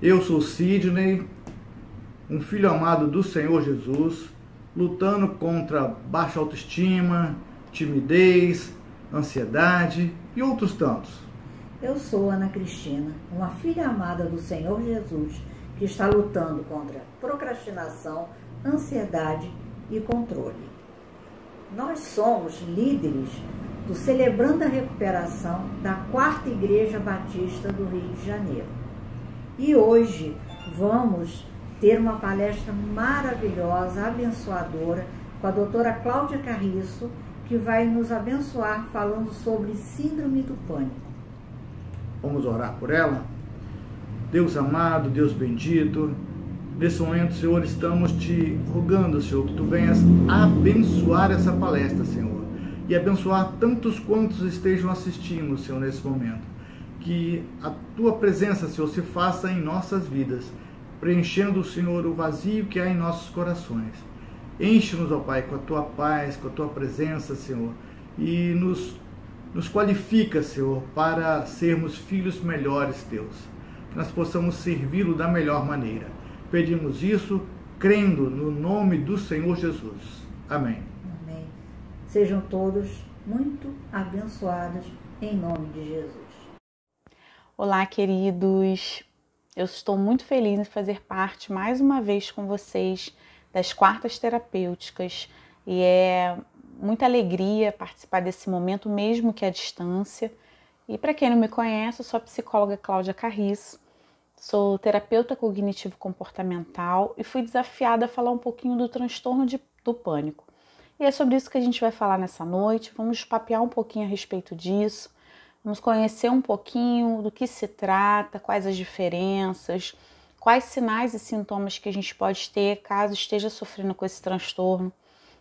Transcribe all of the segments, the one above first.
Eu sou Sidney, um filho amado do Senhor Jesus, lutando contra baixa autoestima, timidez, ansiedade e outros tantos. Eu sou Ana Cristina, uma filha amada do Senhor Jesus, que está lutando contra procrastinação, ansiedade e controle. Nós somos líderes do Celebrando a Recuperação da Quarta Igreja Batista do Rio de Janeiro. E hoje vamos ter uma palestra maravilhosa, abençoadora, com a doutora Cláudia Carriço, que vai nos abençoar falando sobre Síndrome do Pânico. Vamos orar por ela? Deus amado, Deus bendito, nesse momento, Senhor, estamos te rogando, Senhor, que tu venhas abençoar essa palestra, Senhor, e abençoar tantos quantos estejam assistindo, Senhor, nesse momento que a tua presença, Senhor, se faça em nossas vidas, preenchendo, Senhor, o vazio que há em nossos corações. Enche-nos, ó Pai, com a tua paz, com a tua presença, Senhor, e nos, nos qualifica, Senhor, para sermos filhos melhores teus, que nós possamos servi-lo da melhor maneira. Pedimos isso crendo no nome do Senhor Jesus. Amém. Amém. Sejam todos muito abençoados em nome de Jesus. Olá, queridos! Eu estou muito feliz em fazer parte mais uma vez com vocês das quartas terapêuticas e é muita alegria participar desse momento, mesmo que à distância. E para quem não me conhece, eu sou a psicóloga Cláudia Carriço, sou terapeuta cognitivo-comportamental e fui desafiada a falar um pouquinho do transtorno de, do pânico. E é sobre isso que a gente vai falar nessa noite. Vamos papear um pouquinho a respeito disso Vamos conhecer um pouquinho do que se trata, quais as diferenças, quais sinais e sintomas que a gente pode ter caso esteja sofrendo com esse transtorno,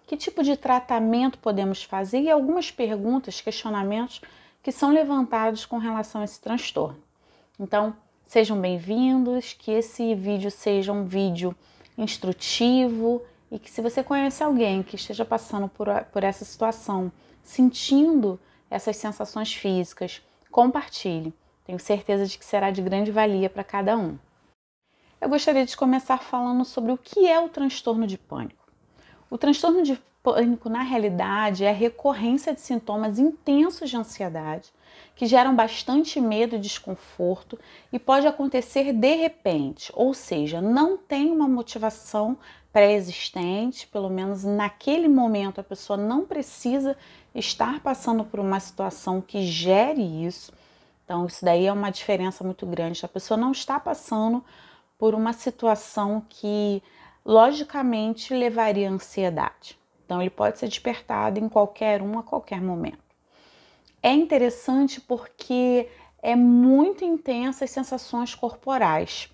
que tipo de tratamento podemos fazer e algumas perguntas, questionamentos que são levantados com relação a esse transtorno. Então, sejam bem-vindos, que esse vídeo seja um vídeo instrutivo e que se você conhece alguém que esteja passando por, por essa situação, sentindo essas sensações físicas. Compartilhe, tenho certeza de que será de grande valia para cada um. Eu gostaria de começar falando sobre o que é o transtorno de pânico. O transtorno de pânico, na realidade, é a recorrência de sintomas intensos de ansiedade, que geram bastante medo e desconforto e pode acontecer de repente, ou seja, não tem uma motivação pré-existente, pelo menos naquele momento a pessoa não precisa estar passando por uma situação que gere isso. Então, isso daí é uma diferença muito grande. A pessoa não está passando por uma situação que logicamente levaria ansiedade. Então, ele pode ser despertado em qualquer um, a qualquer momento. É interessante porque é muito intensa as sensações corporais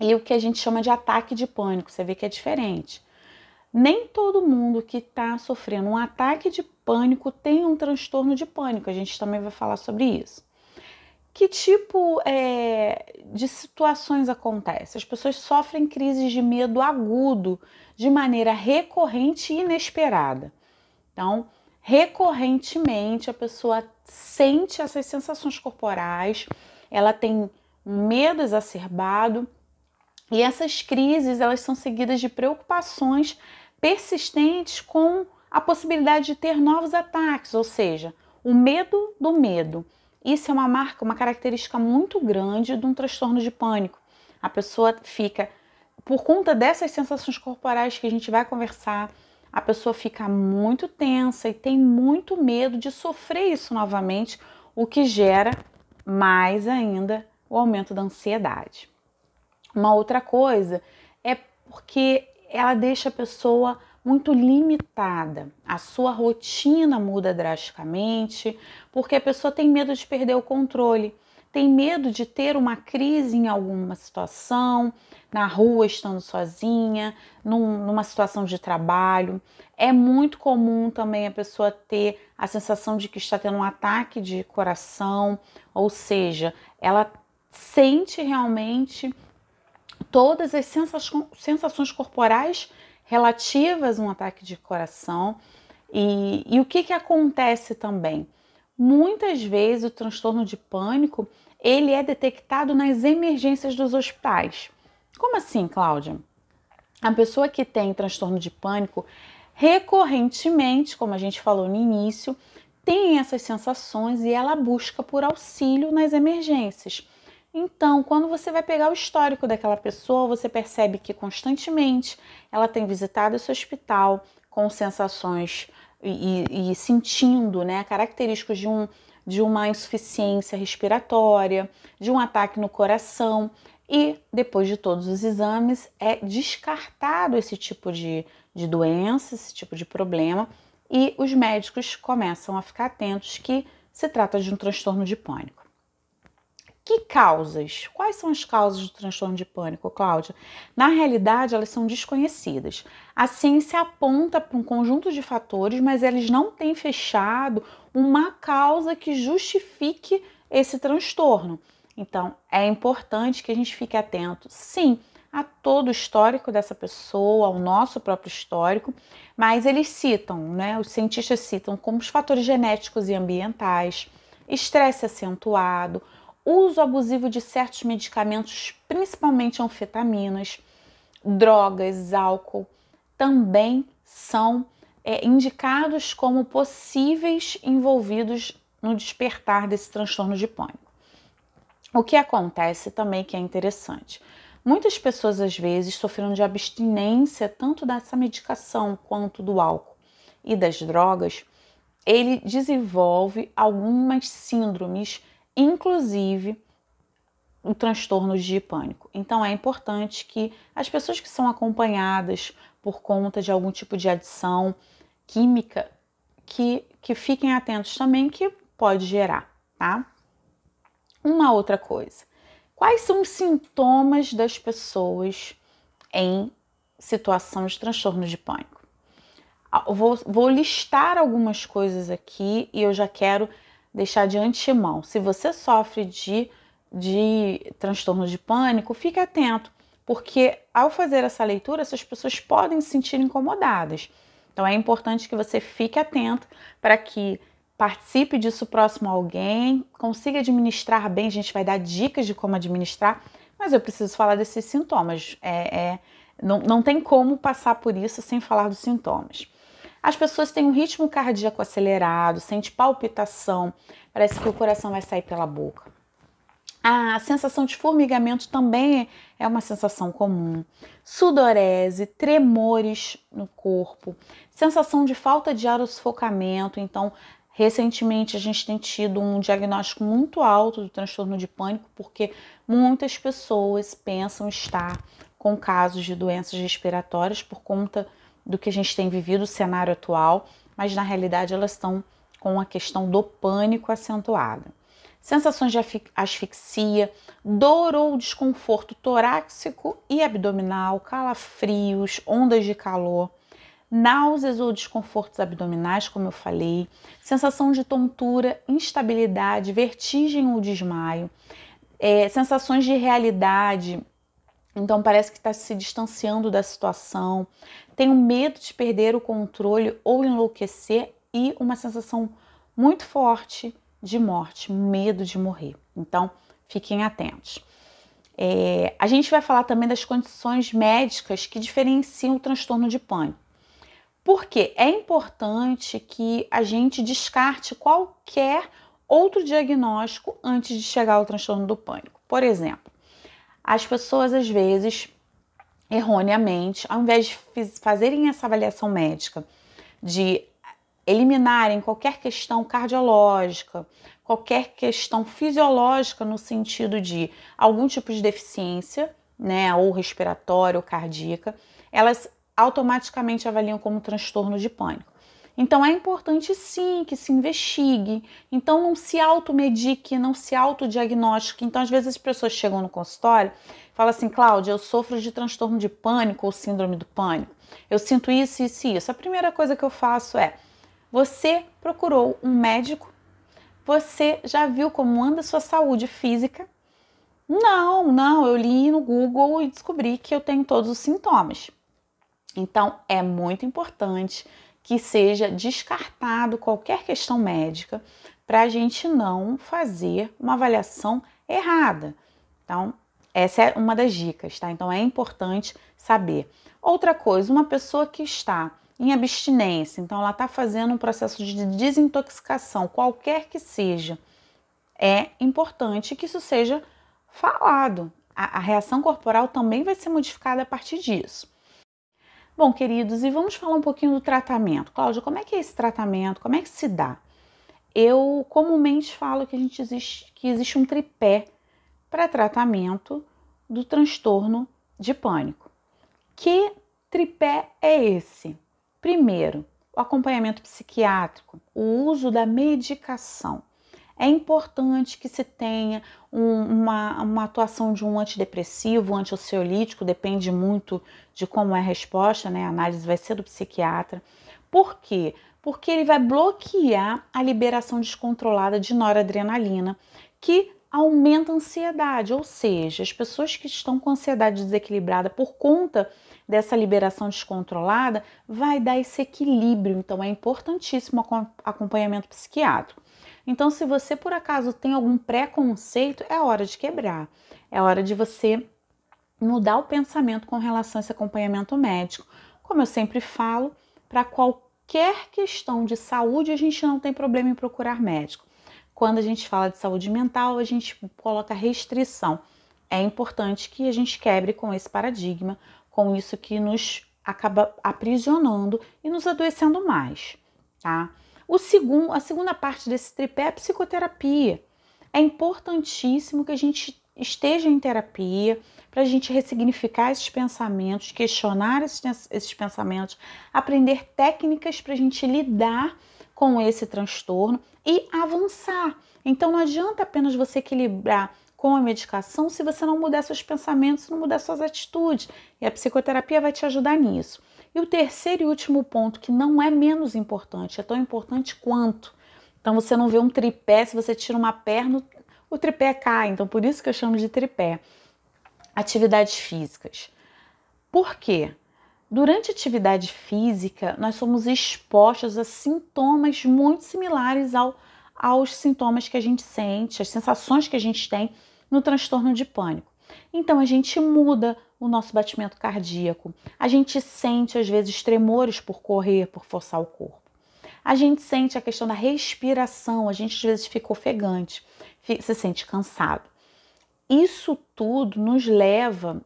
e o que a gente chama de ataque de pânico. Você vê que é diferente. Nem todo mundo que está sofrendo um ataque de pânico tem um transtorno de pânico. A gente também vai falar sobre isso. Que tipo é, de situações acontece? As pessoas sofrem crises de medo agudo de maneira recorrente e inesperada. Então, recorrentemente a pessoa sente essas sensações corporais, ela tem um medo exacerbado e essas crises elas são seguidas de preocupações persistentes com a possibilidade de ter novos ataques, ou seja, o medo do medo. Isso é uma marca, uma característica muito grande de um transtorno de pânico. A pessoa fica por conta dessas sensações corporais que a gente vai conversar, a pessoa fica muito tensa e tem muito medo de sofrer isso novamente, o que gera mais ainda o aumento da ansiedade. Uma outra coisa é porque ela deixa a pessoa muito limitada. A sua rotina muda drasticamente, porque a pessoa tem medo de perder o controle tem medo de ter uma crise em alguma situação, na rua estando sozinha, num, numa situação de trabalho. É muito comum também a pessoa ter a sensação de que está tendo um ataque de coração, ou seja, ela sente realmente todas as sensações corporais relativas a um ataque de coração. E, e o que, que acontece também? Muitas vezes o transtorno de pânico, ele é detectado nas emergências dos hospitais. Como assim, Cláudia? A pessoa que tem transtorno de pânico recorrentemente, como a gente falou no início, tem essas sensações e ela busca por auxílio nas emergências. Então, quando você vai pegar o histórico daquela pessoa, você percebe que constantemente ela tem visitado esse hospital com sensações e, e sentindo né, característicos de, um, de uma insuficiência respiratória, de um ataque no coração. E depois de todos os exames, é descartado esse tipo de, de doença, esse tipo de problema, e os médicos começam a ficar atentos que se trata de um transtorno de pânico. Que causas? Quais são as causas do transtorno de pânico, Cláudia? Na realidade, elas são desconhecidas. A ciência aponta para um conjunto de fatores, mas eles não têm fechado uma causa que justifique esse transtorno. Então, é importante que a gente fique atento, sim, a todo o histórico dessa pessoa, ao nosso próprio histórico, mas eles citam, né? Os cientistas citam como os fatores genéticos e ambientais, estresse acentuado, uso abusivo de certos medicamentos, principalmente anfetaminas, drogas, álcool, também são é, indicados como possíveis envolvidos no despertar desse transtorno de pânico. O que acontece também que é interessante. Muitas pessoas às vezes sofrendo de abstinência tanto dessa medicação quanto do álcool e das drogas, ele desenvolve algumas síndromes inclusive o transtorno de pânico. Então é importante que as pessoas que são acompanhadas por conta de algum tipo de adição química que, que fiquem atentos também que pode gerar, tá? Uma outra coisa. Quais são os sintomas das pessoas em situação de transtorno de pânico? Ah, vou, vou listar algumas coisas aqui e eu já quero deixar de antemão. Se você sofre de, de transtorno de pânico, fique atento, porque ao fazer essa leitura, essas pessoas podem se sentir incomodadas. Então é importante que você fique atento para que participe disso próximo a alguém, consiga administrar bem, a gente vai dar dicas de como administrar, mas eu preciso falar desses sintomas. É, é, não, não tem como passar por isso sem falar dos sintomas. As pessoas têm um ritmo cardíaco acelerado, sente palpitação, parece que o coração vai sair pela boca. A sensação de formigamento também é uma sensação comum. Sudorese, tremores no corpo, sensação de falta de ar ou sufocamento. Então, recentemente a gente tem tido um diagnóstico muito alto do transtorno de pânico, porque muitas pessoas pensam estar com casos de doenças respiratórias por conta do que a gente tem vivido, o cenário atual, mas na realidade elas estão com a questão do pânico acentuada. Sensações de asfixia, dor ou desconforto torácico e abdominal, calafrios, ondas de calor, náuseas ou desconfortos abdominais, como eu falei, sensação de tontura, instabilidade, vertigem ou desmaio, é, sensações de realidade então parece que está se distanciando da situação, tem um medo de perder o controle ou enlouquecer e uma sensação muito forte de morte, medo de morrer. Então fiquem atentos. É, a gente vai falar também das condições médicas que diferenciam o transtorno de pânico. Porque é importante que a gente descarte qualquer outro diagnóstico antes de chegar ao transtorno do pânico. Por exemplo, as pessoas às vezes, erroneamente, ao invés de fazerem essa avaliação médica, de eliminarem qualquer questão cardiológica, qualquer questão fisiológica no sentido de algum tipo de deficiência, né, ou respiratória ou cardíaca, elas automaticamente avaliam como transtorno de pânico. Então é importante sim que se investigue. Então não se automedique, não se autodiagnostique. Então às vezes as pessoas chegam no consultório e falam assim: Cláudia, eu sofro de transtorno de pânico ou síndrome do pânico. Eu sinto isso, isso e isso. A primeira coisa que eu faço é: você procurou um médico? Você já viu como anda a sua saúde física? Não, não, eu li no Google e descobri que eu tenho todos os sintomas. Então é muito importante que seja descartado qualquer questão médica para a gente não fazer uma avaliação errada. Então, essa é uma das dicas, tá? Então é importante saber. Outra coisa, uma pessoa que está em abstinência, então ela está fazendo um processo de desintoxicação, qualquer que seja, é importante que isso seja falado. A, a reação corporal também vai ser modificada a partir disso. Bom, queridos, e vamos falar um pouquinho do tratamento. Cláudia, como é que é esse tratamento? Como é que se dá? Eu comumente falo que, a gente existe, que existe um tripé para tratamento do transtorno de pânico. Que tripé é esse? Primeiro, o acompanhamento psiquiátrico, o uso da medicação é importante que se tenha um, uma, uma atuação de um antidepressivo, um antioceolítico, depende muito de como é a resposta, né? A análise vai ser do psiquiatra. Por quê? Porque ele vai bloquear a liberação descontrolada de noradrenalina, que aumenta a ansiedade, ou seja, as pessoas que estão com ansiedade desequilibrada por conta dessa liberação descontrolada vai dar esse equilíbrio. Então é importantíssimo o acompanhamento psiquiátrico. Então, se você por acaso tem algum preconceito, é hora de quebrar. É hora de você mudar o pensamento com relação a esse acompanhamento médico. Como eu sempre falo, para qualquer questão de saúde, a gente não tem problema em procurar médico. Quando a gente fala de saúde mental, a gente coloca restrição. É importante que a gente quebre com esse paradigma, com isso que nos acaba aprisionando e nos adoecendo mais, tá? O segundo, a segunda parte desse tripé é a psicoterapia. É importantíssimo que a gente esteja em terapia para a gente ressignificar esses pensamentos, questionar esses, esses pensamentos, aprender técnicas para a gente lidar com esse transtorno e avançar. Então não adianta apenas você equilibrar com a medicação se você não mudar seus pensamentos, não mudar suas atitudes. E a psicoterapia vai te ajudar nisso. E o terceiro e último ponto, que não é menos importante, é tão importante quanto. Então você não vê um tripé, se você tira uma perna, o tripé cai. Então por isso que eu chamo de tripé. Atividades físicas. Por quê? Durante atividade física, nós somos expostos a sintomas muito similares ao, aos sintomas que a gente sente, as sensações que a gente tem no transtorno de pânico. Então a gente muda o nosso batimento cardíaco. A gente sente, às vezes, tremores por correr, por forçar o corpo. A gente sente a questão da respiração, a gente às vezes fica ofegante, se sente cansado. Isso tudo nos leva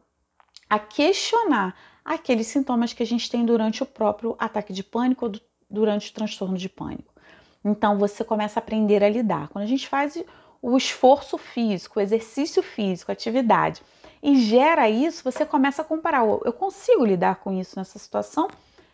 a questionar aqueles sintomas que a gente tem durante o próprio ataque de pânico ou durante o transtorno de pânico. Então você começa a aprender a lidar. Quando a gente faz o esforço físico, o exercício físico, a atividade, e gera isso, você começa a comparar. Eu consigo lidar com isso nessa situação,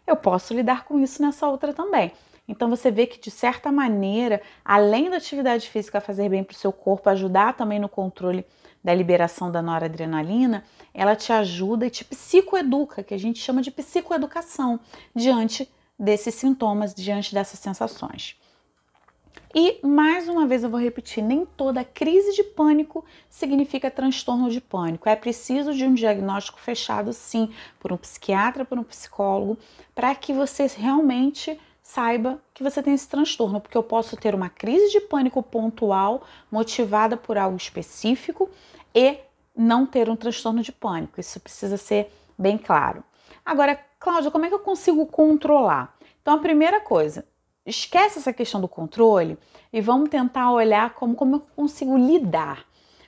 eu posso lidar com isso nessa outra também. Então você vê que de certa maneira, além da atividade física fazer bem para o seu corpo, ajudar também no controle da liberação da noradrenalina, ela te ajuda e te psicoeduca, que a gente chama de psicoeducação, diante desses sintomas, diante dessas sensações. E mais uma vez eu vou repetir, nem toda crise de pânico significa transtorno de pânico. É preciso de um diagnóstico fechado sim, por um psiquiatra, por um psicólogo, para que você realmente saiba que você tem esse transtorno, porque eu posso ter uma crise de pânico pontual motivada por algo específico e não ter um transtorno de pânico. Isso precisa ser bem claro. Agora, Cláudia, como é que eu consigo controlar? Então, a primeira coisa, esquece essa questão do controle e vamos tentar olhar como, como eu consigo lidar.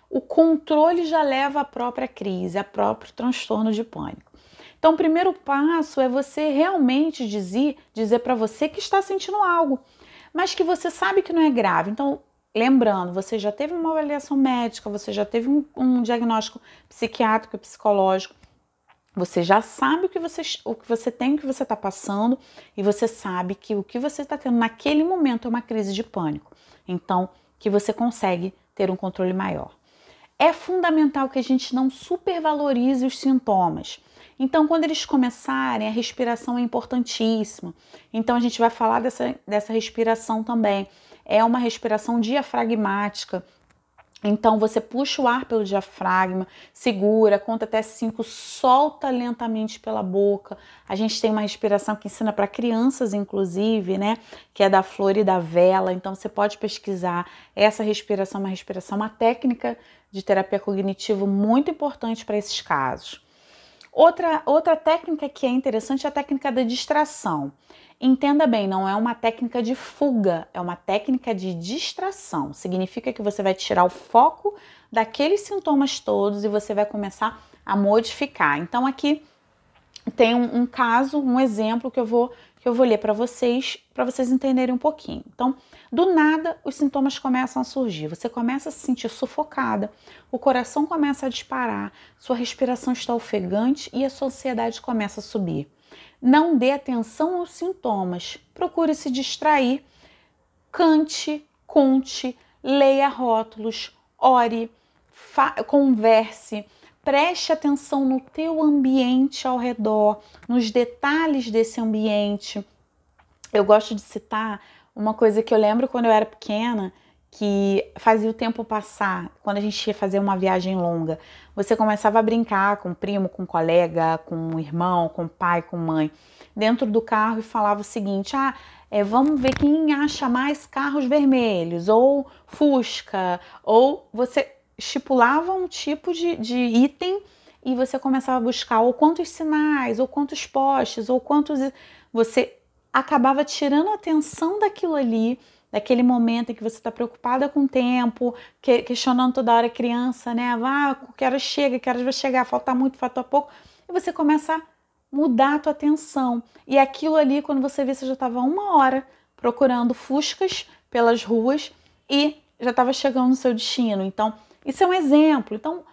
O controle já leva à própria crise, ao próprio transtorno de pânico. Então, o primeiro passo é você realmente dizer, dizer para você que está sentindo algo, mas que você sabe que não é grave. Então, lembrando, você já teve uma avaliação médica, você já teve um, um diagnóstico psiquiátrico e psicológico, você já sabe o que você, o que você tem, o que você está passando, e você sabe que o que você está tendo naquele momento é uma crise de pânico. Então, que você consegue ter um controle maior. É fundamental que a gente não supervalorize os sintomas. Então, quando eles começarem, a respiração é importantíssima. Então, a gente vai falar dessa, dessa respiração também. É uma respiração diafragmática, então você puxa o ar pelo diafragma, segura, conta até 5, solta lentamente pela boca. A gente tem uma respiração que ensina para crianças inclusive, né, que é da flor e da vela. Então você pode pesquisar essa respiração, é uma respiração, uma técnica de terapia cognitivo muito importante para esses casos. Outra, outra técnica que é interessante é a técnica da distração. Entenda bem, não é uma técnica de fuga, é uma técnica de distração. Significa que você vai tirar o foco daqueles sintomas todos e você vai começar a modificar. Então, aqui tem um, um, caso, um exemplo que eu vou que eu vou ler para vocês, para vocês entenderem um pouquinho. Então, do nada, os sintomas começam a surgir. Você começa a se sentir sufocada, o coração começa a disparar, sua respiração está ofegante e a sua ansiedade começa a subir. Não dê atenção aos sintomas. Procure se distrair. Cante, conte, leia rótulos, ore, converse Preste atenção no teu ambiente ao redor, nos detalhes desse ambiente. Eu gosto de citar uma coisa que eu lembro quando eu era pequena, que fazia o tempo passar, quando a gente ia fazer uma viagem longa. Você começava a brincar com o primo, com o colega, com o irmão, com o pai, com a mãe, dentro do carro e falava o seguinte: ah, é, vamos ver quem acha mais carros vermelhos, ou Fusca, ou você estipulava um tipo de, de item e você começava a buscar ou quantos sinais, ou quantos postes, ou quantos. Você acabava tirando a atenção daquilo ali, daquele momento em que você está preocupada com o tempo, que, questionando toda hora a criança, né? Ah, que horas chega, que horas vai chegar, falta muito, falta pouco. E você começa a mudar a tua atenção. E aquilo ali, quando você vê, você já estava uma hora procurando fuscas pelas ruas e já estava chegando no seu destino. Então, isso é um exemplo. Então,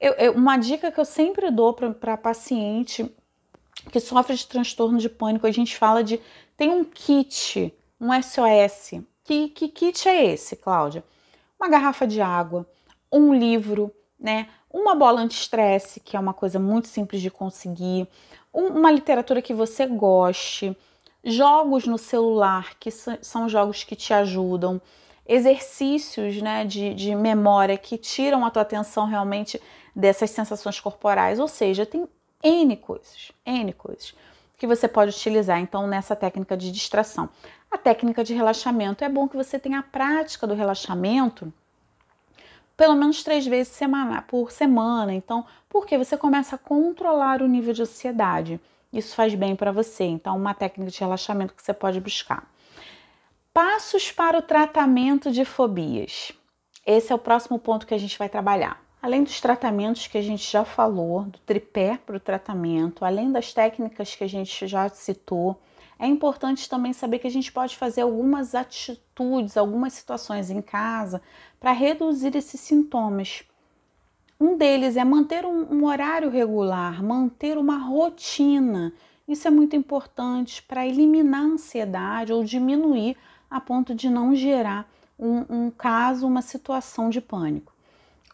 eu, eu, uma dica que eu sempre dou para paciente que sofre de transtorno de pânico, a gente fala de tem um kit, um SOS. Que, que kit é esse, Cláudia? Uma garrafa de água, um livro, né? Uma bola anti-estresse, que é uma coisa muito simples de conseguir, um, uma literatura que você goste, jogos no celular, que são jogos que te ajudam exercícios né, de, de memória que tiram a tua atenção realmente dessas sensações corporais, ou seja, tem N coisas, N coisas que você pode utilizar então nessa técnica de distração. A técnica de relaxamento é bom que você tenha a prática do relaxamento pelo menos três vezes semana, por semana. Então, porque você começa a controlar o nível de ansiedade. Isso faz bem para você. Então, uma técnica de relaxamento que você pode buscar. Passos para o tratamento de fobias. Esse é o próximo ponto que a gente vai trabalhar. Além dos tratamentos que a gente já falou, do tripé para o tratamento, além das técnicas que a gente já citou, é importante também saber que a gente pode fazer algumas atitudes, algumas situações em casa para reduzir esses sintomas. Um deles é manter um, um, horário regular, manter uma rotina. Isso é muito importante para eliminar a ansiedade ou diminuir a ponto de não gerar um, um caso, uma situação de pânico.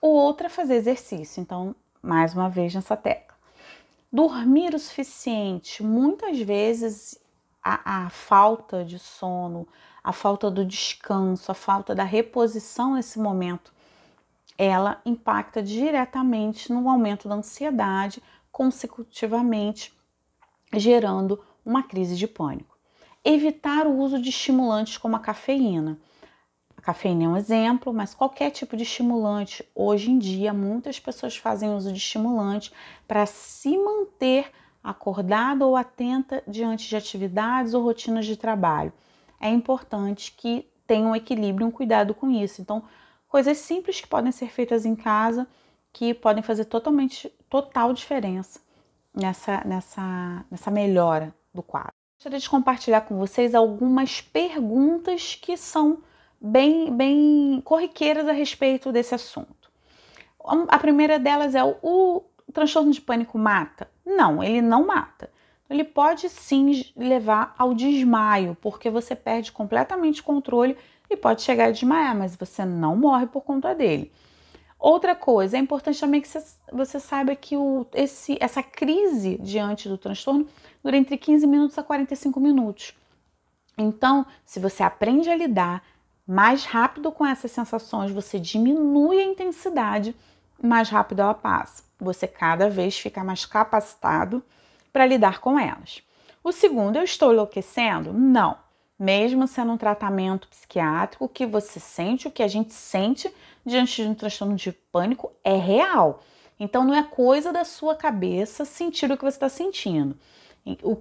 O outro é fazer exercício, então, mais uma vez nessa tecla. Dormir o suficiente, muitas vezes a, a falta de sono, a falta do descanso, a falta da reposição nesse momento, ela impacta diretamente no aumento da ansiedade, consecutivamente gerando uma crise de pânico evitar o uso de estimulantes como a cafeína. A cafeína é um exemplo, mas qualquer tipo de estimulante. Hoje em dia, muitas pessoas fazem uso de estimulante para se manter acordada ou atenta diante de atividades ou rotinas de trabalho. É importante que tenha um equilíbrio, um cuidado com isso. Então, coisas simples que podem ser feitas em casa que podem fazer totalmente total diferença nessa nessa nessa melhora do quadro gostaria de compartilhar com vocês algumas perguntas que são bem, bem corriqueiras a respeito desse assunto. A primeira delas é o, o transtorno de pânico mata? Não, ele não mata. Ele pode sim levar ao desmaio, porque você perde completamente o controle e pode chegar a desmaiar, mas você não morre por conta dele. Outra coisa, é importante também que você, você saiba que o, esse, essa crise diante do transtorno dura entre 15 minutos a 45 minutos. Então, se você aprende a lidar mais rápido com essas sensações, você diminui a intensidade, mais rápido ela passa. Você cada vez fica mais capacitado para lidar com elas. O segundo, eu estou enlouquecendo? Não mesmo sendo um tratamento psiquiátrico, o que você sente, o que a gente sente diante de um transtorno de pânico é real. Então não é coisa da sua cabeça sentir o que você está sentindo.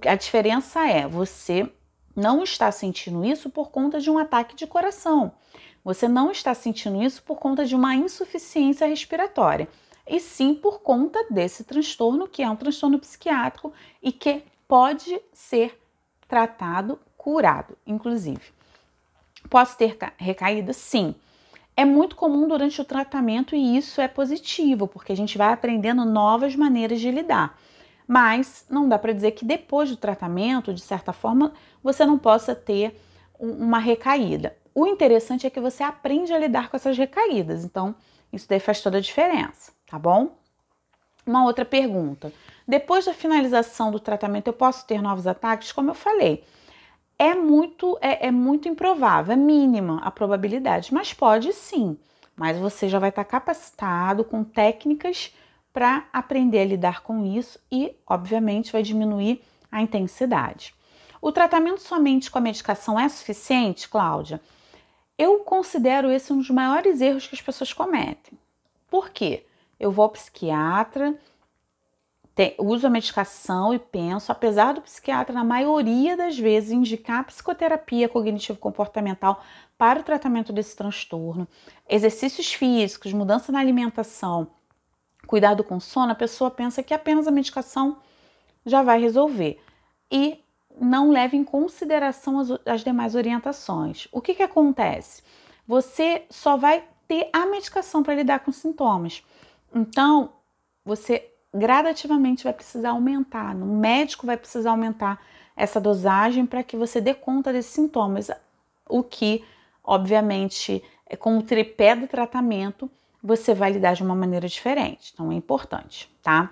A diferença é você não está sentindo isso por conta de um ataque de coração. Você não está sentindo isso por conta de uma insuficiência respiratória, e sim por conta desse transtorno, que é um transtorno psiquiátrico e que pode ser tratado curado, inclusive. Posso ter recaída? Sim. É muito comum durante o tratamento e isso é positivo, porque a gente vai aprendendo novas maneiras de lidar. Mas não dá para dizer que depois do tratamento, de certa forma, você não possa ter uma recaída. O interessante é que você aprende a lidar com essas recaídas, então isso daí faz toda a diferença, tá bom? Uma outra pergunta: depois da finalização do tratamento, eu posso ter novos ataques? Como eu falei, é muito, é, é muito improvável, é mínima a probabilidade, mas pode sim. Mas você já vai estar capacitado com técnicas para aprender a lidar com isso e, obviamente, vai diminuir a intensidade. O tratamento somente com a medicação é suficiente, Cláudia? Eu considero esse um dos maiores erros que as pessoas cometem. Por quê? Eu vou ao psiquiatra, tem, uso a medicação e penso, apesar do psiquiatra, na maioria das vezes, indicar psicoterapia cognitivo-comportamental para o tratamento desse transtorno, exercícios físicos, mudança na alimentação, cuidado com sono, a pessoa pensa que apenas a medicação já vai resolver e não leva em consideração as, as demais orientações. O que, que acontece? Você só vai ter a medicação para lidar com sintomas. Então, você gradativamente vai precisar aumentar, o médico vai precisar aumentar essa dosagem para que você dê conta desses sintomas, o que, obviamente, é, com o tripé do tratamento, você vai lidar de uma maneira diferente. Então é importante, tá?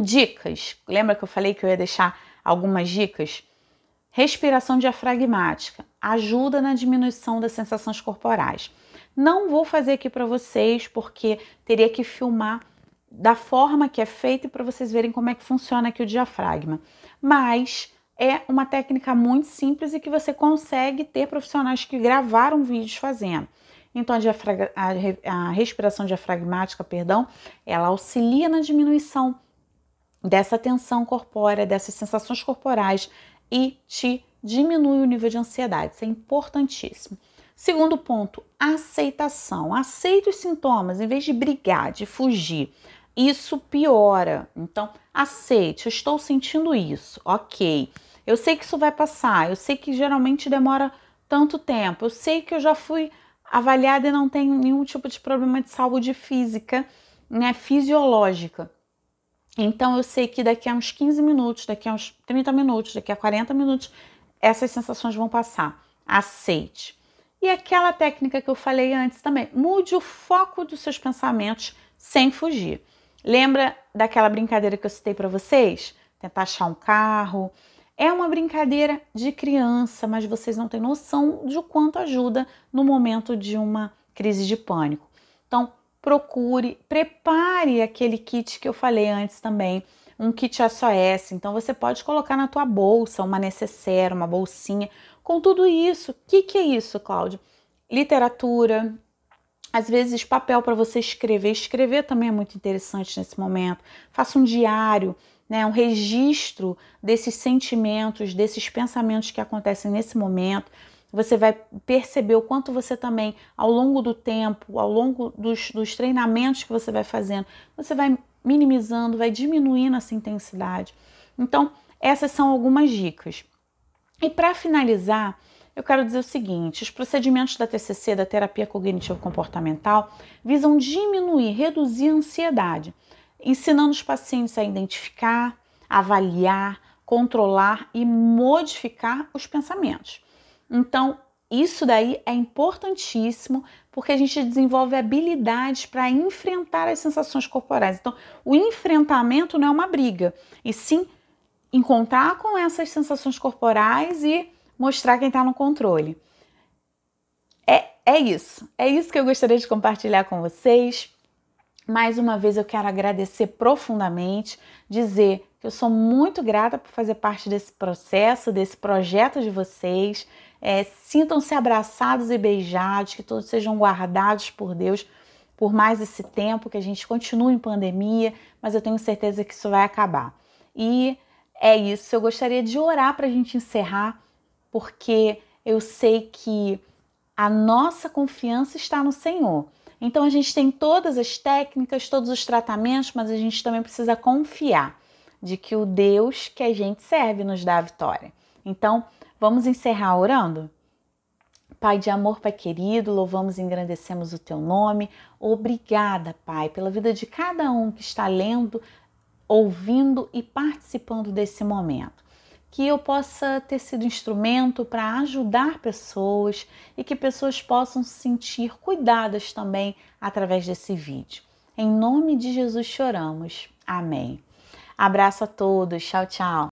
Dicas. Lembra que eu falei que eu ia deixar algumas dicas? Respiração diafragmática ajuda na diminuição das sensações corporais. Não vou fazer aqui para vocês porque teria que filmar da forma que é e para vocês verem como é que funciona aqui o diafragma. Mas é uma técnica muito simples e que você consegue ter profissionais que gravaram vídeos fazendo. Então a, diafrag... a respiração diafragmática, perdão, ela auxilia na diminuição dessa tensão corpórea, dessas sensações corporais e te diminui o nível de ansiedade. Isso é importantíssimo. Segundo ponto, aceitação. Aceite os sintomas, em vez de brigar, de fugir isso piora. Então, aceite, eu estou sentindo isso, ok. Eu sei que isso vai passar, eu sei que geralmente demora tanto tempo, eu sei que eu já fui avaliada e não tenho nenhum tipo de problema de saúde física, né, fisiológica. Então, eu sei que daqui a uns 15 minutos, daqui a uns 30 minutos, daqui a 40 minutos, essas sensações vão passar. Aceite. E aquela técnica que eu falei antes também, mude o foco dos seus pensamentos sem fugir. Lembra daquela brincadeira que eu citei para vocês? Tentar achar um carro. É uma brincadeira de criança, mas vocês não têm noção de o quanto ajuda no momento de uma crise de pânico. Então, procure, prepare aquele kit que eu falei antes também, um kit SOS. Então, você pode colocar na tua bolsa uma necessaire, uma bolsinha, com tudo isso. O que, que é isso, Cláudio? Literatura, às vezes papel para você escrever. Escrever também é muito interessante nesse momento. Faça um diário, né, um registro desses sentimentos, desses pensamentos que acontecem nesse momento. Você vai perceber o quanto você também, ao longo do tempo, ao longo dos, dos treinamentos que você vai fazendo, você vai minimizando, vai diminuindo essa intensidade. Então, essas são algumas dicas. E para finalizar, eu quero dizer o seguinte: os procedimentos da TCC, da terapia cognitivo-comportamental, visam diminuir, reduzir a ansiedade, ensinando os pacientes a identificar, avaliar, controlar e modificar os pensamentos. Então, isso daí é importantíssimo porque a gente desenvolve habilidades para enfrentar as sensações corporais. Então, o enfrentamento não é uma briga, e sim encontrar com essas sensações corporais e mostrar quem está no controle. É, é isso. É isso que eu gostaria de compartilhar com vocês. Mais uma vez eu quero agradecer profundamente, dizer que eu sou muito grata por fazer parte desse processo, desse projeto de vocês. É, Sintam-se abraçados e beijados, que todos sejam guardados por Deus por mais esse tempo, que a gente continue em pandemia, mas eu tenho certeza que isso vai acabar. E é isso, eu gostaria de orar para a gente encerrar porque eu sei que a nossa confiança está no Senhor. Então a gente tem todas as técnicas, todos os tratamentos, mas a gente também precisa confiar de que o Deus que a gente serve nos dá a vitória. Então, vamos encerrar orando? Pai de amor, Pai querido, louvamos e engrandecemos o teu nome. Obrigada, Pai, pela vida de cada um que está lendo, ouvindo e participando desse momento que eu possa ter sido instrumento para ajudar pessoas e que pessoas possam se sentir cuidadas também através desse vídeo. Em nome de Jesus choramos. Amém. Abraço a todos. Tchau, tchau.